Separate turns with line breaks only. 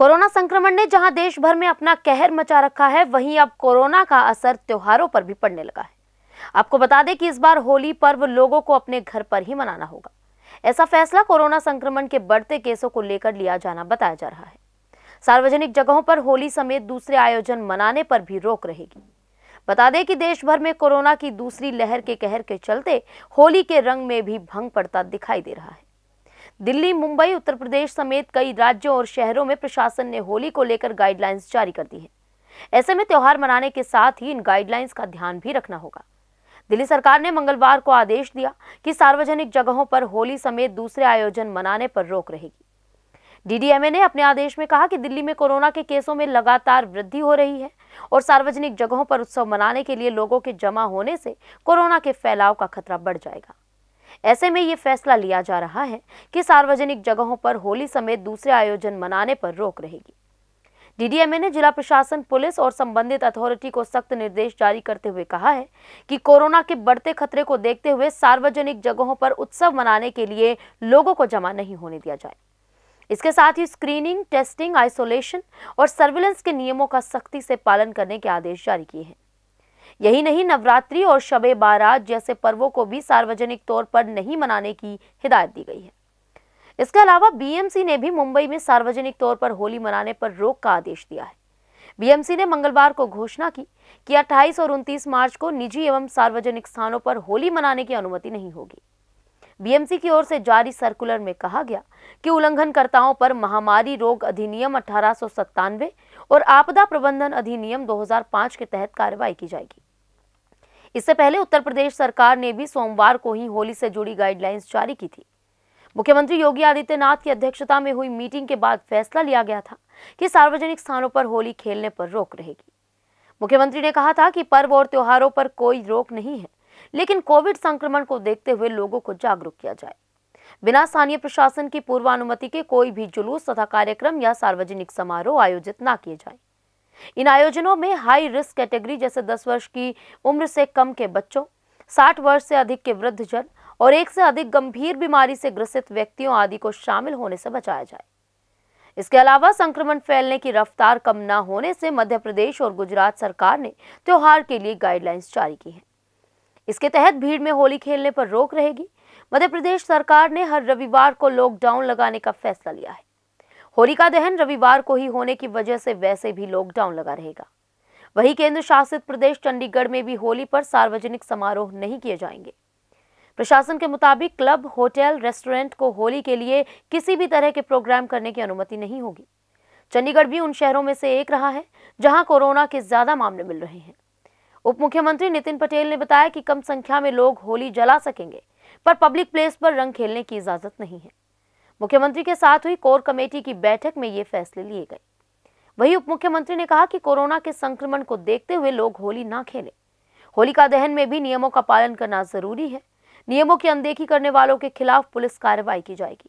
Corona संक्रमण ने जहां देश भर में अपना कहर मचा रखा है वहीं अब कोरोना का असर त्योहारों पर भी पड़ने लगा है आपको बता दें कि इस बार होली पर्व लोगों को अपने घर पर ही मनाना होगा ऐसा फैसला कोरोना संक्रमण के बढ़ते केसों को लेकर लिया जाना बताया जा रहा है सार्वजनिक जगहों पर होली समेत दूसरे आयोजन मनाने पर भी रोक रहेगी बता दें कि देश भर में कोरोना की दूसरी लहर के कहर के चलते होली के रंग में भी भंग पड़ता दिखाई दे रहा है दिल्ली मुंबई उत्तर प्रदेश समेत कई राज्यों और शहरों में प्रशासन ने होली को लेकर गाइडलाइंस जारी कर दी है ऐसे में त्यौहार मनाने के साथ ही इन गाइडलाइंस का ध्यान भी रखना होगा दिल्ली सरकार ने मंगलवार को आदेश दिया कि सार्वजनिक जगहों पर होली समेत दूसरे आयोजन मनाने पर रोक रहेगी डीडीएमए ने अपने आदेश में कहा कि दिल्ली में कोरोना के केसों में लगातार वृद्धि हो रही है और सार्वजनिक जगहों पर उत्सव मनाने के लिए लोगों के जमा होने से कोरोना के फैलाव का खतरा बढ़ जाएगा ऐसे में ये फैसला लिया जा रहा है कि सार्वजनिक जगहों पर होली समेत दूसरे आयोजन मनाने पर रोक रहेगी डीडीएमए ने जिला प्रशासन पुलिस और संबंधित अथॉरिटी को सख्त निर्देश जारी करते हुए कहा है कि कोरोना के बढ़ते खतरे को देखते हुए सार्वजनिक जगहों पर उत्सव मनाने के लिए लोगों को जमा नहीं होने दिया जाए इसके साथ ही स्क्रीनिंग टेस्टिंग आइसोलेशन और सर्विलेंस के नियमों का सख्ती से पालन करने के आदेश जारी किए हैं यही नहीं नवरात्रि और शब बारात जैसे पर्वों को भी सार्वजनिक तौर पर नहीं मनाने की हिदायत दी गई है इसके अलावा बीएमसी ने भी मुंबई में सार्वजनिक तौर पर होली मनाने पर रोक का आदेश दिया है बीएमसी ने मंगलवार को घोषणा की कि 28 और 29 मार्च को निजी एवं सार्वजनिक स्थानों पर होली मनाने की अनुमति नहीं होगी बीएमसी की ओर से जारी सर्कुलर में कहा गया कि उल्लंघनकर्ताओं पर महामारी रोग अधिनियम अठारह और आपदा प्रबंधन अधिनियम 2005 के तहत कार्रवाई की जाएगी इससे पहले उत्तर प्रदेश सरकार ने भी सोमवार को ही होली से जुड़ी गाइडलाइंस जारी की थी मुख्यमंत्री योगी आदित्यनाथ की अध्यक्षता में हुई मीटिंग के बाद फैसला लिया गया था कि सार्वजनिक स्थानों पर होली खेलने पर रोक रहेगी मुख्यमंत्री ने कहा था कि पर्व और त्योहारों पर कोई रोक नहीं है लेकिन कोविड संक्रमण को देखते हुए लोगों को जागरूक किया जाए बिना स्थानीय प्रशासन की पूर्वानुमति के कोई भी जुलूस तथा कार्यक्रम या सार्वजनिक समारोह आयोजित न किए जाएं। इन आयोजनों में हाई रिस्क कैटेगरी जैसे 10 वर्ष की उम्र से कम के बच्चों 60 वर्ष से अधिक के वृद्ध जन और एक से अधिक गंभीर बीमारी से ग्रसित व्यक्तियों आदि को शामिल होने से बचाया जाए इसके अलावा संक्रमण फैलने की रफ्तार कम न होने से मध्य प्रदेश और गुजरात सरकार ने त्योहार के लिए गाइडलाइंस जारी की है इसके तहत भीड़ में होली खेलने पर रोक रहेगी मध्य प्रदेश सरकार ने हर रविवार को लॉकडाउन लगाने का फैसला लिया है होलिका दहन रविवार को ही होने की वजह से वैसे भी लॉकडाउन लगा रहेगा वही केंद्र शासित प्रदेश चंडीगढ़ में भी होली पर सार्वजनिक समारोह नहीं किए जाएंगे प्रशासन के मुताबिक क्लब होटल रेस्टोरेंट को होली के लिए किसी भी तरह के प्रोग्राम करने की अनुमति नहीं होगी चंडीगढ़ भी उन शहरों में से एक रहा है जहां कोरोना के ज्यादा मामले मिल रहे हैं उप मुख्यमंत्री नितिन पटेल ने बताया कि कम संख्या में लोग होली जला सकेंगे पर पब्लिक प्लेस पर रंग खेलने की इजाजत नहीं है मुख्यमंत्री के साथ हुई कोर कमेटी की बैठक में ये फैसले लिए गए वहीं उप मुख्यमंत्री ने कहा कि कोरोना के संक्रमण को देखते हुए लोग होली ना खेलें होलिका दहन में भी नियमों का पालन करना जरूरी है नियमों की अनदेखी करने वालों के खिलाफ पुलिस कार्रवाई की जाएगी